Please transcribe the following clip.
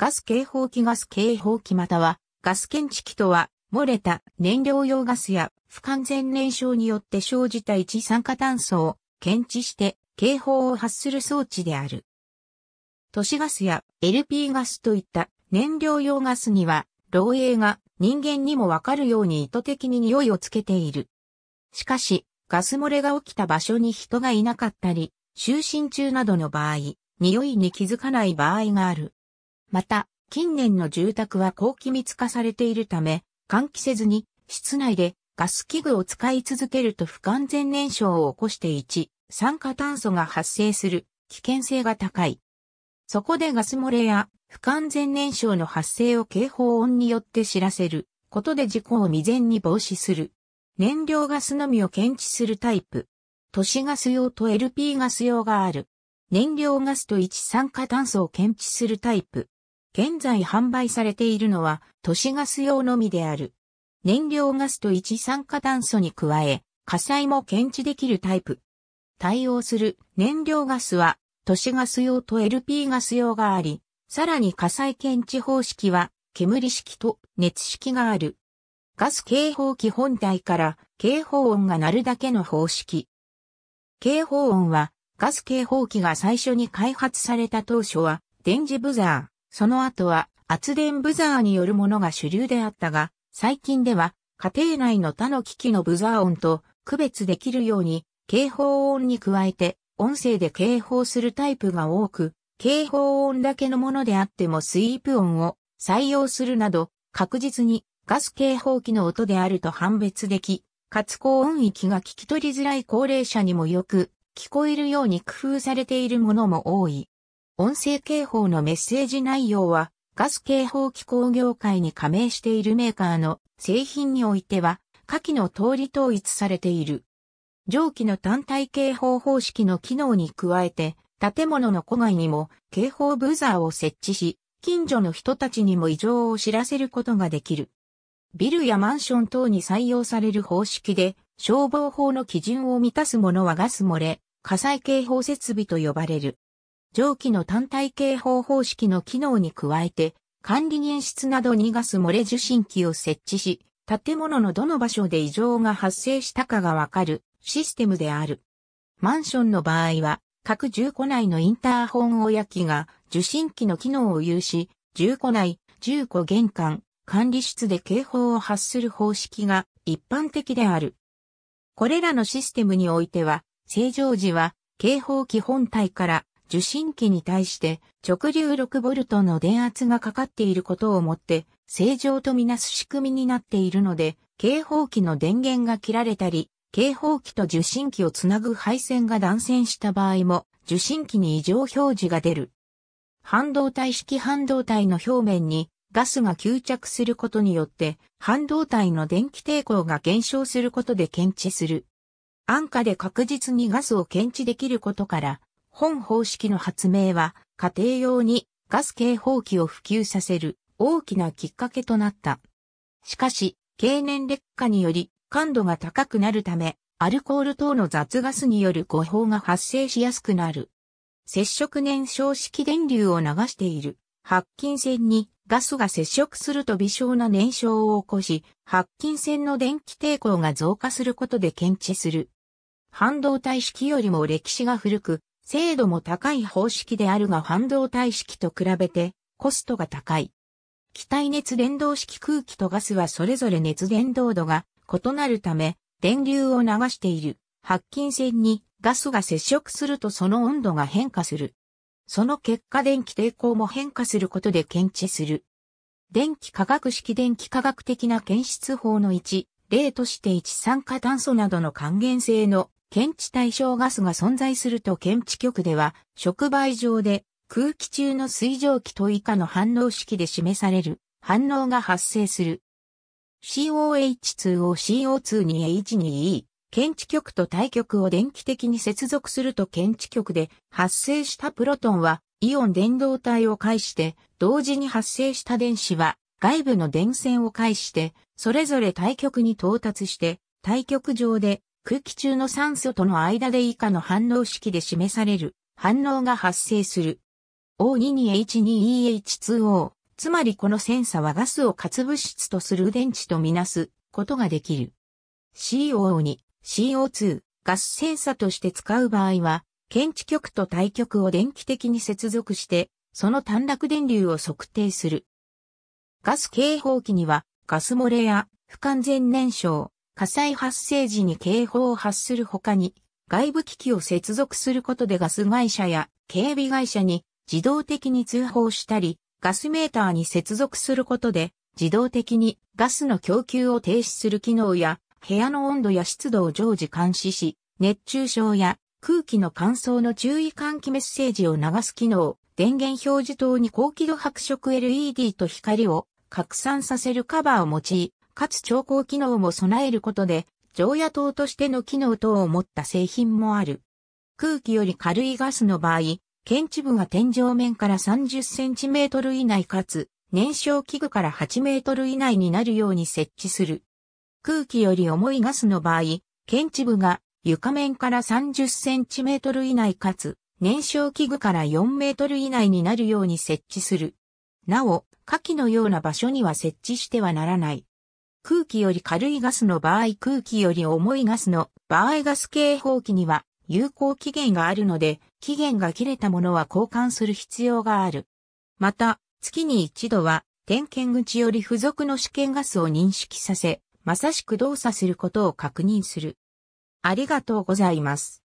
ガス警報器ガス警報器またはガス検知器とは漏れた燃料用ガスや不完全燃焼によって生じた一酸化炭素を検知して警報を発する装置である。都市ガスや LP ガスといった燃料用ガスには漏洩が人間にもわかるように意図的に匂いをつけている。しかし、ガス漏れが起きた場所に人がいなかったり、就寝中などの場合、匂いに気づかない場合がある。また、近年の住宅は高機密化されているため、換気せずに、室内でガス器具を使い続けると不完全燃焼を起こして一、酸化炭素が発生する危険性が高い。そこでガス漏れや不完全燃焼の発生を警報音によって知らせることで事故を未然に防止する。燃料ガスのみを検知するタイプ。都市ガス用と LP ガス用がある。燃料ガスと一酸化炭素を検知するタイプ。現在販売されているのは都市ガス用のみである。燃料ガスと一酸化炭素に加え、火災も検知できるタイプ。対応する燃料ガスは都市ガス用と LP ガス用があり、さらに火災検知方式は煙式と熱式がある。ガス警報器本体から警報音が鳴るだけの方式。警報音はガス警報器が最初に開発された当初は電磁ブザー、その後は圧電ブザーによるものが主流であったが、最近では家庭内の他の機器のブザー音と区別できるように警報音に加えて音声で警報するタイプが多く、警報音だけのものであってもスイープ音を採用するなど確実にガス警報器の音であると判別でき、かつ高音域が聞き取りづらい高齢者にもよく聞こえるように工夫されているものも多い。音声警報のメッセージ内容は、ガス警報機構業界に加盟しているメーカーの製品においては、下記の通り統一されている。上記の単体警報方式の機能に加えて、建物の戸外にも警報ブザーを設置し、近所の人たちにも異常を知らせることができる。ビルやマンション等に採用される方式で、消防法の基準を満たすものはガス漏れ、火災警報設備と呼ばれる。蒸気の単体警報方式の機能に加えて、管理人室などにガス漏れ受信機を設置し、建物のどの場所で異常が発生したかがわかるシステムである。マンションの場合は、各住戸内のインターホン親機が受信機の機能を有し、住戸内、住戸玄関、管理室で警報を発する方式が一般的である。これらのシステムにおいては、正常時は警報基本体から受信機に対して直流 6V の電圧がかかっていることをもって正常とみなす仕組みになっているので、警報器の電源が切られたり、警報器と受信機をつなぐ配線が断線した場合も受信機に異常表示が出る。半導体式半導体の表面にガスが吸着することによって半導体の電気抵抗が減少することで検知する。安価で確実にガスを検知できることから本方式の発明は家庭用にガス警報器を普及させる大きなきっかけとなった。しかし、経年劣化により感度が高くなるため、アルコール等の雑ガスによる誤報が発生しやすくなる。接触燃焼式電流を流している白金線にガスが接触すると微小な燃焼を起こし、白金線の電気抵抗が増加することで検知する。半導体式よりも歴史が古く、精度も高い方式であるが半導体式と比べてコストが高い。気体熱伝導式空気とガスはそれぞれ熱伝導度が異なるため、電流を流している白金線にガスが接触するとその温度が変化する。その結果電気抵抗も変化することで検知する。電気化学式電気化学的な検出法の1、例として一酸化炭素などの還元性の検知対象ガスが存在すると検知局では、触媒上で空気中の水蒸気と以下の反応式で示される反応が発生する。COH2OCO2 2 H2E、検知極と対極を電気的に接続すると検知極で発生したプロトンはイオン電動体を介して同時に発生した電子は外部の電線を介してそれぞれ対極に到達して対極上で空気中の酸素との間で以下の反応式で示される反応が発生する。O2 2 H2EH2O、つまりこのセンサはガスを活物質とする電池とみなすことができる。CO2、CO2、ガスセンサとして使う場合は、検知極と対極を電気的に接続して、その短絡電流を測定する。ガス警報器には、ガス漏れや不完全燃焼、火災発生時に警報を発する他に、外部機器を接続することでガス会社や警備会社に自動的に通報したり、ガスメーターに接続することで自動的にガスの供給を停止する機能や部屋の温度や湿度を常時監視し、熱中症や空気の乾燥の注意喚起メッセージを流す機能、電源表示灯に高輝度白色 LED と光を拡散させるカバーを用い、かつ調光機能も備えることで、常夜灯としての機能等を持った製品もある。空気より軽いガスの場合、検知部が天井面から30センチメートル以内かつ、燃焼器具から8メートル以内になるように設置する。空気より重いガスの場合、検知部が床面から30センチメートル以内かつ、燃焼器具から4メートル以内になるように設置する。なお、下記のような場所には設置してはならない。空気より軽いガスの場合空気より重いガスの場合ガス警報器には有効期限があるので、期限が切れたものは交換する必要がある。また、月に一度は、点検口より付属の試験ガスを認識させ、まさしく動作することを確認する。ありがとうございます。